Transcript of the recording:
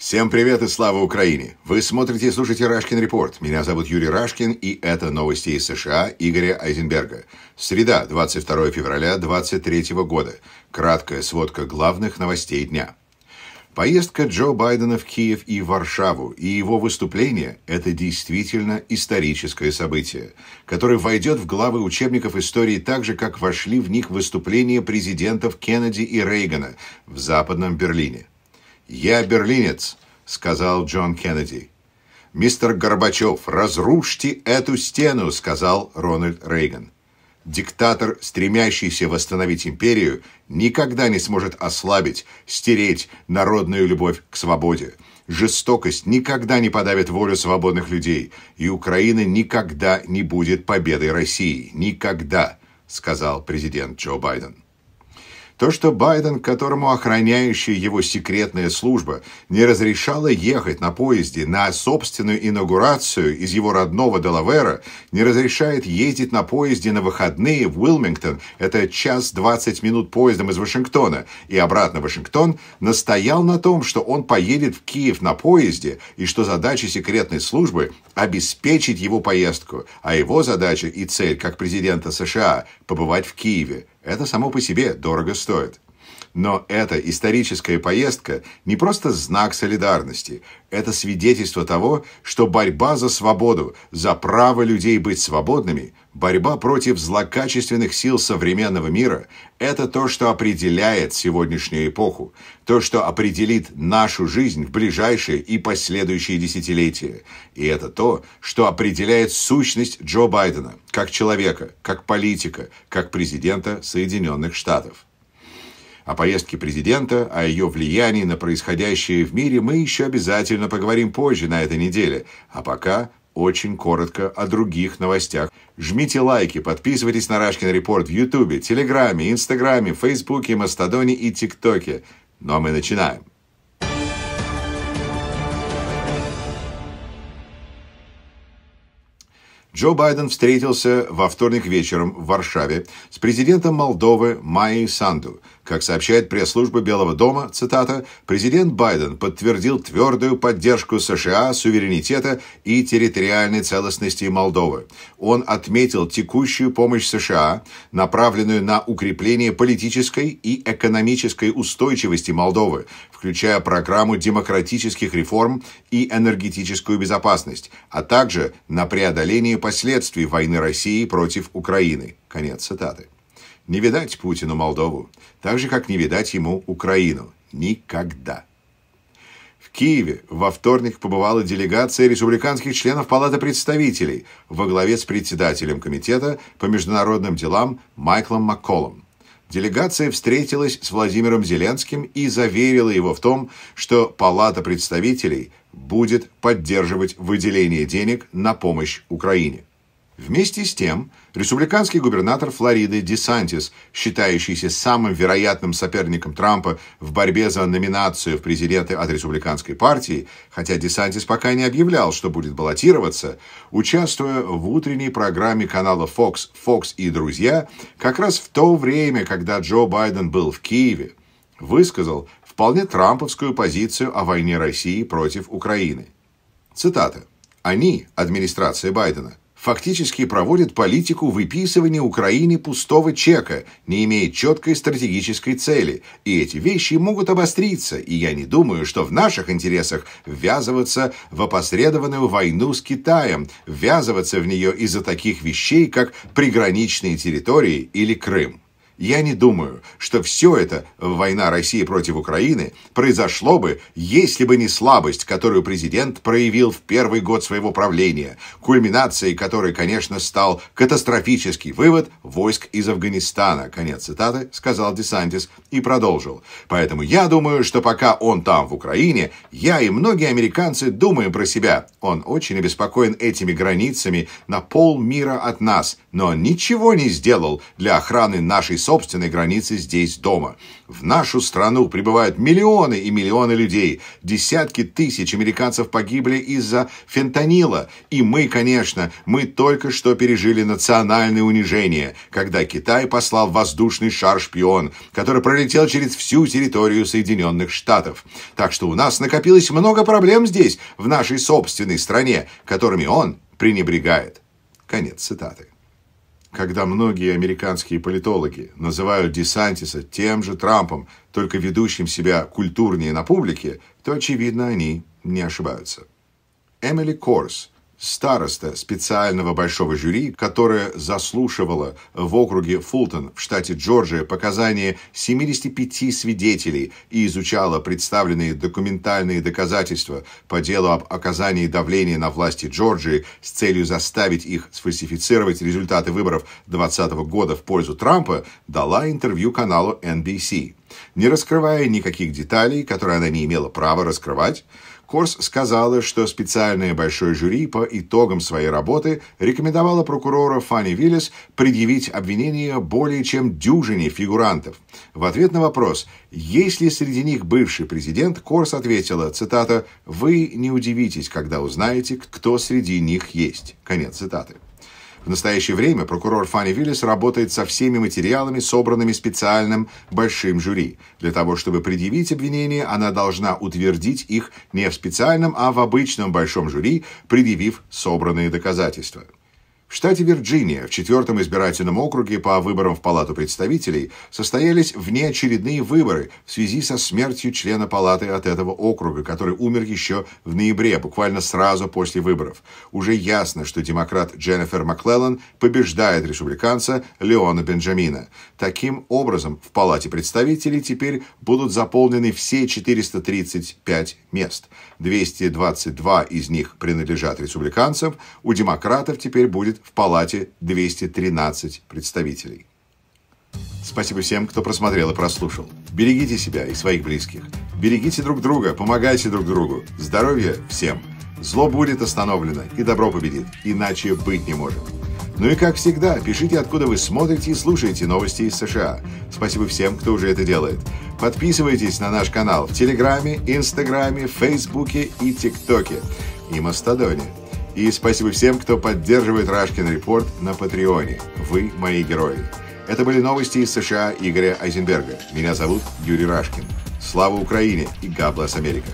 Всем привет и слава Украине! Вы смотрите и слушаете «Рашкин Репорт». Меня зовут Юрий Рашкин, и это новости из США Игоря Айзенберга. Среда, 22 февраля 2023 года. Краткая сводка главных новостей дня. Поездка Джо Байдена в Киев и Варшаву и его выступление – это действительно историческое событие, которое войдет в главы учебников истории так же, как вошли в них выступления президентов Кеннеди и Рейгана в Западном Берлине – «Я берлинец», — сказал Джон Кеннеди. «Мистер Горбачев, разрушьте эту стену», — сказал Рональд Рейган. Диктатор, стремящийся восстановить империю, никогда не сможет ослабить, стереть народную любовь к свободе. Жестокость никогда не подавит волю свободных людей, и Украина никогда не будет победой России. Никогда, сказал президент Джо Байден. То, что Байден, которому охраняющая его секретная служба, не разрешала ехать на поезде на собственную инаугурацию из его родного Делавера, не разрешает ездить на поезде на выходные в Уилмингтон, это час 20 минут поездом из Вашингтона, и обратно в Вашингтон, настоял на том, что он поедет в Киев на поезде, и что задача секретной службы – обеспечить его поездку, а его задача и цель как президента США – побывать в Киеве. Это само по себе дорого стоит. Но эта историческая поездка не просто знак солидарности, это свидетельство того, что борьба за свободу, за право людей быть свободными, борьба против злокачественных сил современного мира – это то, что определяет сегодняшнюю эпоху, то, что определит нашу жизнь в ближайшие и последующие десятилетия. И это то, что определяет сущность Джо Байдена как человека, как политика, как президента Соединенных Штатов. О поездке президента, о ее влиянии на происходящее в мире мы еще обязательно поговорим позже на этой неделе. А пока очень коротко о других новостях. Жмите лайки, подписывайтесь на Рашкин Репорт в Ютубе, Телеграме, Инстаграме, Фейсбуке, Мастодоне и ТикТоке. Но ну а мы начинаем. Джо Байден встретился во вторник вечером в Варшаве с президентом Молдовы Майей Санду. Как сообщает пресс-служба Белого дома, цитата, «Президент Байден подтвердил твердую поддержку США, суверенитета и территориальной целостности Молдовы. Он отметил текущую помощь США, направленную на укрепление политической и экономической устойчивости Молдовы, включая программу демократических реформ и энергетическую безопасность, а также на преодоление последствий войны России против Украины. Конец цитаты. Не видать Путину Молдову, так же, как не видать ему Украину. Никогда. В Киеве во вторник побывала делегация республиканских членов Палаты представителей во главе с председателем Комитета по международным делам Майклом Макколом. Делегация встретилась с Владимиром Зеленским и заверила его в том, что Палата представителей будет поддерживать выделение денег на помощь Украине. Вместе с тем, республиканский губернатор Флориды Десантис, считающийся самым вероятным соперником Трампа в борьбе за номинацию в президенты от республиканской партии, хотя Десантис пока не объявлял, что будет баллотироваться, участвуя в утренней программе канала Fox «Fox и друзья», как раз в то время, когда Джо Байден был в Киеве, высказал, вполне трамповскую позицию о войне России против Украины. Цитата. «Они, администрация Байдена, фактически проводят политику выписывания Украине пустого чека, не имея четкой стратегической цели, и эти вещи могут обостриться, и я не думаю, что в наших интересах ввязываться в опосредованную войну с Китаем, ввязываться в нее из-за таких вещей, как приграничные территории или Крым. Я не думаю, что все это, война России против Украины, произошло бы, если бы не слабость, которую президент проявил в первый год своего правления, кульминацией которой, конечно, стал катастрофический вывод войск из Афганистана. Конец цитаты, сказал Десантис и продолжил. Поэтому я думаю, что пока он там, в Украине, я и многие американцы думаем про себя. Он очень обеспокоен этими границами на полмира от нас, но ничего не сделал для охраны нашей собственности собственной границы здесь дома. В нашу страну прибывают миллионы и миллионы людей. Десятки тысяч американцев погибли из-за фентанила. И мы, конечно, мы только что пережили национальное унижение, когда Китай послал воздушный шар-шпион, который пролетел через всю территорию Соединенных Штатов. Так что у нас накопилось много проблем здесь, в нашей собственной стране, которыми он пренебрегает. Конец цитаты когда многие американские политологи называют Десантиса тем же Трампом, только ведущим себя культурнее на публике, то, очевидно, они не ошибаются. Эмили Корс, староста специального большого жюри, которое заслушивало в округе Фултон в штате Джорджия показания 75 свидетелей и изучало представленные документальные доказательства по делу об оказании давления на власти Джорджии с целью заставить их сфальсифицировать результаты выборов 2020 года в пользу Трампа, дала интервью каналу NBC. Не раскрывая никаких деталей, которые она не имела права раскрывать, Корс сказала, что специальное большое жюри по итогам своей работы рекомендовало прокурора Фанни Виллис предъявить обвинение более чем дюжине фигурантов. В ответ на вопрос, есть ли среди них бывший президент, Корс ответила, цитата, «Вы не удивитесь, когда узнаете, кто среди них есть». Конец цитаты. В настоящее время прокурор Фанни Виллис работает со всеми материалами, собранными специальным большим жюри. Для того, чтобы предъявить обвинение, она должна утвердить их не в специальном, а в обычном большом жюри, предъявив собранные доказательства. В штате Вирджиния в четвертом избирательном округе по выборам в Палату представителей состоялись внеочередные выборы в связи со смертью члена Палаты от этого округа, который умер еще в ноябре, буквально сразу после выборов. Уже ясно, что демократ Дженнифер Маклеллан побеждает республиканца Леона Бенджамина. Таким образом, в Палате представителей теперь будут заполнены все 435 мест. 222 из них принадлежат республиканцам, у демократов теперь будет в Палате 213 представителей. Спасибо всем, кто просмотрел и прослушал. Берегите себя и своих близких. Берегите друг друга, помогайте друг другу. Здоровья всем! Зло будет остановлено, и добро победит, иначе быть не может. Ну и как всегда, пишите, откуда вы смотрите и слушаете новости из США. Спасибо всем, кто уже это делает. Подписывайтесь на наш канал в Телеграме, Инстаграме, Фейсбуке и ТикТоке. И Мастодоне. И спасибо всем, кто поддерживает Рашкин Репорт на Патреоне. Вы мои герои. Это были новости из США Игоря Айзенберга. Меня зовут Юрий Рашкин. Слава Украине и God bless Америка!